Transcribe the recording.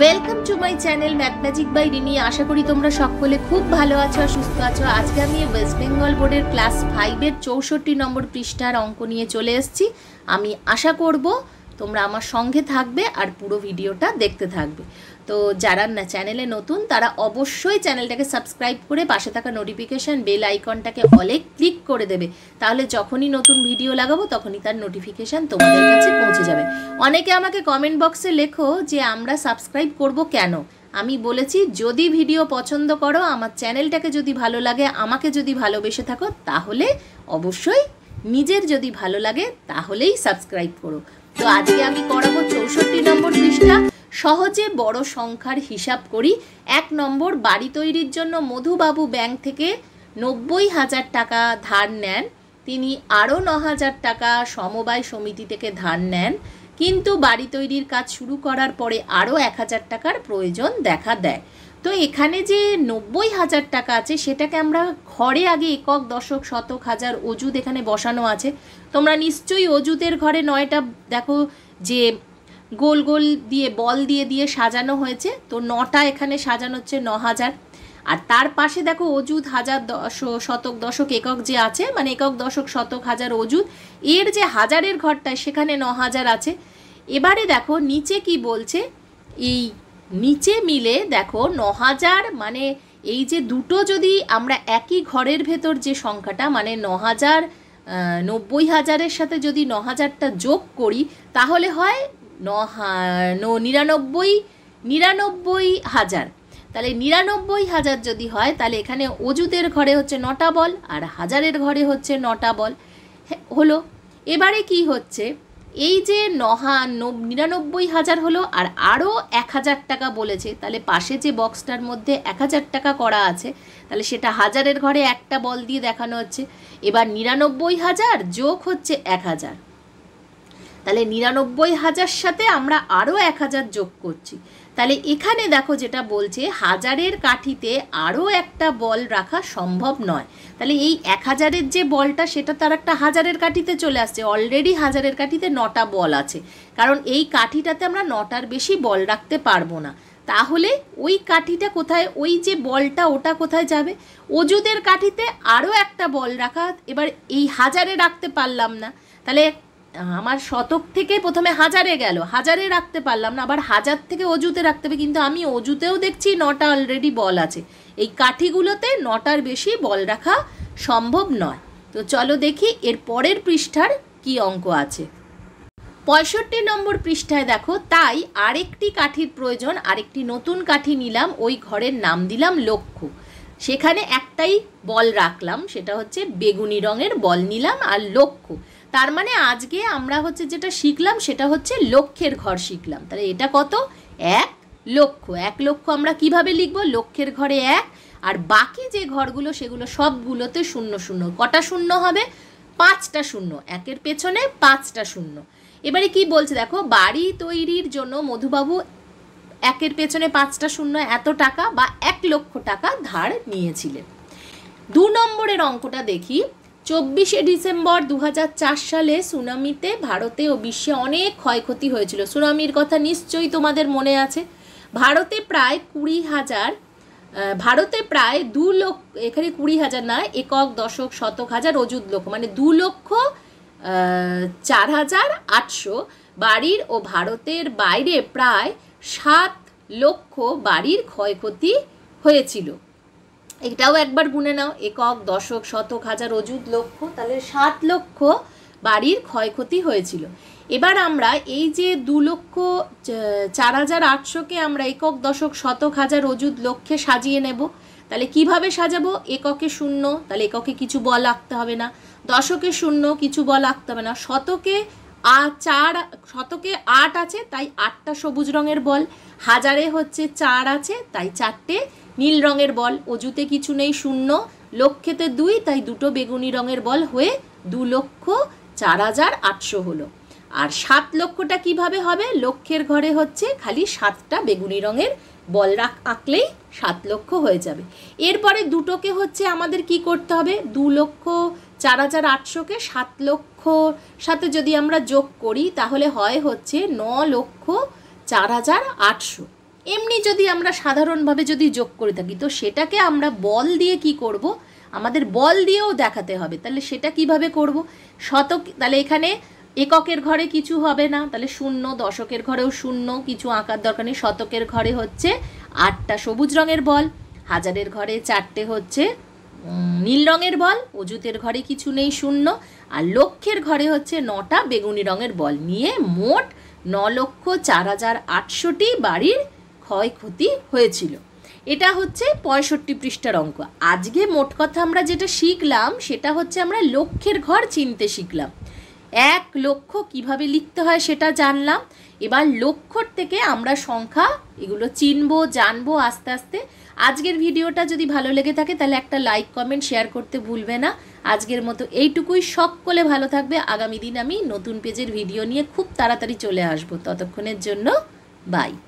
welcome to my channel MathMagic by Rini আশা করি তোমরা সকলে খুব ভালো আছো আর সুস্থ আছো আজকে আমি ওয়েস্ট বেঙ্গল বোর্ডের ক্লাস ফাইভের চৌষট্টি নম্বর পৃষ্ঠার অঙ্ক নিয়ে চলে এসেছি আমি আশা করব তোমরা আমার সঙ্গে থাকবে আর পুরো ভিডিওটা দেখতে থাকবে তো যারা না চ্যানেলে নতুন তারা অবশ্যই চ্যানেলটাকে সাবস্ক্রাইব করে পাশে থাকা নোটিফিকেশান বেল আইকনটাকে অলে ক্লিক করে দেবে তাহলে যখনই নতুন ভিডিও লাগাবো তখনই তার নোটিফিকেশান তোমাদের কাছে পৌঁছে যাবে অনেকে আমাকে কমেন্ট বক্সে লেখো যে আমরা সাবস্ক্রাইব করব কেন আমি বলেছি যদি ভিডিও পছন্দ করো আমার চ্যানেলটাকে যদি ভালো লাগে আমাকে যদি ভালোবেসে থাকো তাহলে অবশ্যই নিজের যদি ভালো লাগে তাহলেই সাবস্ক্রাইব করো তো আজকে আমি করাবো চৌষট্টি নম্বর পৃষ্ঠা সহজে বড় সংখ্যার হিসাব করি এক নম্বর বাড়ি তৈরির জন্য মধুবাবু ব্যাংক থেকে নব্বই হাজার টাকা ধার নেন তিনি আরও ন হাজার টাকা সমবায় সমিতি থেকে ধার নেন কিন্তু বাড়ি তৈরির কাজ শুরু করার পরে আরও এক হাজার টাকার প্রয়োজন দেখা দেয় তো এখানে যে নব্বই হাজার টাকা আছে সেটাকে আমরা ঘরে আগে একক দশক শতক হাজার অজুদ এখানে বসানো আছে তোমরা নিশ্চয়ই অজুদের ঘরে নয়টা দেখো যে গোল গোল দিয়ে বল দিয়ে দিয়ে সাজানো হয়েছে তো নটা এখানে সাজানো হচ্ছে ন হাজার আর তার পাশে দেখো অজুদ হাজার শতক দশক একক যে আছে মানে একক দশক শতক হাজার অজুদ এর যে হাজারের ঘরটা সেখানে ন হাজার আছে এবারে দেখো নিচে কি বলছে এই নিচে মিলে দেখো ন হাজার মানে এই যে দুটো যদি আমরা একই ঘরের ভেতর যে সংখ্যাটা মানে ন হাজার নব্বই হাজারের সাথে যদি ন হাজারটা যোগ করি তাহলে হয় ন নিরানব্বই নিরানব্বই হাজার তাহলে নিরানব্বই হাজার যদি হয় তাহলে এখানে অজুতের ঘরে হচ্ছে নটা বল আর হাজারের ঘরে হচ্ছে নটা বল হলো এবারে কি হচ্ছে এই যে নহা নিরানব্বই হাজার হলো আর আরও এক হাজার টাকা বলেছে তাহলে পাশে যে বক্সটার মধ্যে এক হাজার টাকা করা আছে তাহলে সেটা হাজারের ঘরে একটা বল দিয়ে দেখানো হচ্ছে এবার নিরানব্বই হাজার যোগ হচ্ছে এক হাজার তাহলে নিরানব্বই হাজার সাথে আমরা আরও এক হাজার যোগ করছি তাহলে এখানে দেখো যেটা বলছে হাজারের কাঠিতে আরও একটা বল রাখা সম্ভব নয় তাহলে এই এক হাজারের যে বলটা সেটা তার একটা হাজারের কাঠিতে চলে আসছে অলরেডি হাজারের কাঠিতে নটা বল আছে কারণ এই কাঠিটাতে আমরা নটার বেশি বল রাখতে পারবো না তাহলে ওই কাঠিটা কোথায় ওই যে বলটা ওটা কোথায় যাবে অজুদের কাঠিতে আরও একটা বল রাখা এবার এই হাজারে রাখতে পারলাম না তাহলে আমার শতক থেকে প্রথমে হাজারে গেল হাজারে রাখতে পারলাম না আবার হাজার থেকে অজুতে রাখতে হবে কিন্তু আমি অজুতেও দেখছি নটা অলরেডি বল আছে এই কাঠিগুলোতে নটার বেশি বল রাখা সম্ভব নয় তো চলো দেখি এর পরের পৃষ্ঠার কি অঙ্ক আছে পঁয়ষট্টি নম্বর পৃষ্ঠায় দেখো তাই আরেকটি কাঠির প্রয়োজন আরেকটি নতুন কাঠি নিলাম ওই ঘরের নাম দিলাম লক্ষ্য সেখানে একটাই বল রাখলাম সেটা হচ্ছে বেগুনি রঙের বল নিলাম আর লক্ষ্য তার মানে আজকে আমরা হচ্ছে যেটা শিখলাম সেটা হচ্ছে লক্ষ্যের ঘর শিখলাম তাহলে এটা কত এক লক্ষ্য এক লক্ষ্য আমরা কিভাবে লিখব লক্ষ্যের ঘরে এক আর বাকি যে ঘরগুলো সেগুলো সবগুলোতে শূন্য শূন্য কটা শূন্য হবে পাঁচটা শূন্য একের পেছনে পাঁচটা শূন্য এবারে কি বলছে দেখো বাড়ি তৈরির জন্য মধুবাবু একের পেছনে পাঁচটা শূন্য এত টাকা বা এক লক্ষ টাকা ধার নিয়েছিলেন দু নম্বরের অঙ্কটা দেখি চব্বিশে ডিসেম্বর দু সালে সুনামিতে ভারতে ও বিশ্বে অনেক ক্ষয়ক্ষতি হয়েছিল সুনামির কথা নিশ্চয়ই তোমাদের মনে আছে ভারতে প্রায় কুড়ি হাজার ভারতে প্রায় দু লক্ষ এখানে কুড়ি হাজার না একক দশক শতক হাজার অজুদ লক্ষ মানে দু লক্ষ চার হাজার আটশো বাড়ির ও ভারতের বাইরে প্রায় সাত লক্ষ বাড়ির ক্ষয়ক্ষতি হয়েছিল এটাও একবার গুনে নাও একক দশক শতক হাজার অজুদ লক্ষ তাহলে সাত লক্ষ বাড়ির ক্ষয়ক্ষতি হয়েছিল এবার আমরা এই যে দু লক্ষ চার হাজার আটশোকে আমরা একক দশক শতক হাজার অজুদ লক্ষ্যে সাজিয়ে নেব তাহলে কিভাবে সাজাবো এককে শূন্য তাহলে এককে কিছু বল আঁকতে হবে না দশকে শূন্য কিছু বল আঁকতে হবে না শতকে চার শতকে আট আছে তাই আটটা সবুজ রঙের বল হাজারে হচ্ছে চার আছে তাই চারটে নীল রঙের বল অজুতে কিছু নেই শূন্য লক্ষেতে দুই তাই দুটো বেগুনি রঙের বল হয়ে দু লক্ষ চার হাজার আটশো হলো আর সাত লক্ষটা কিভাবে হবে লক্ষের ঘরে হচ্ছে খালি সাতটা বেগুনি রঙের বল রাখ আঁকলেই সাত লক্ষ হয়ে যাবে এরপরে দুটোকে হচ্ছে আমাদের কি করতে হবে দু লক্ষ চার হাজার আটশোকে সাত লক্ষ সাথে যদি আমরা যোগ করি তাহলে হয় হচ্ছে ন লক্ষ চার হাজার আটশো এমনি যদি আমরা সাধারণভাবে যদি যোগ করে থাকি তো সেটাকে আমরা বল দিয়ে কি করব আমাদের বল দিয়েও দেখাতে হবে তাহলে সেটা কিভাবে করব শতক তাহলে এখানে এককের ঘরে কিছু হবে না তাহলে শূন্য দশকের ঘরেও শূন্য কিছু আঁকার দরকার নেই শতকের ঘরে হচ্ছে আটটা সবুজ রঙের বল হাজারের ঘরে চারটে হচ্ছে নীল রঙের বল অজুতের ঘরে কিছু নেই শূন্য আর লক্ষের ঘরে হচ্ছে নটা বেগুনি রঙের বল নিয়ে মোট ন লক্ষ চার হাজার আটশোটি বাড়ির ক্ষয়ক্ষতি হয়েছিল এটা হচ্ছে পঁয়ষট্টি পৃষ্ঠার অঙ্ক আজকে মোট কথা আমরা যেটা শিখলাম সেটা হচ্ছে আমরা লক্ষ্যের ঘর চিনতে শিখলাম এক লক্ষ্য কিভাবে লিখতে হয় সেটা জানলাম এবার লক্ষ্যর থেকে আমরা সংখ্যা এগুলো চিনবো জানবো আস্তে আস্তে আজকের ভিডিওটা যদি ভালো লেগে থাকে তাহলে একটা লাইক কমেন্ট শেয়ার করতে ভুলবে না আজকের মতো এইটুকুই সকলে ভালো থাকবে আগামী দিন আমি নতুন পেজের ভিডিও নিয়ে খুব তাড়াতাড়ি চলে আসবো ততক্ষণের জন্য বাই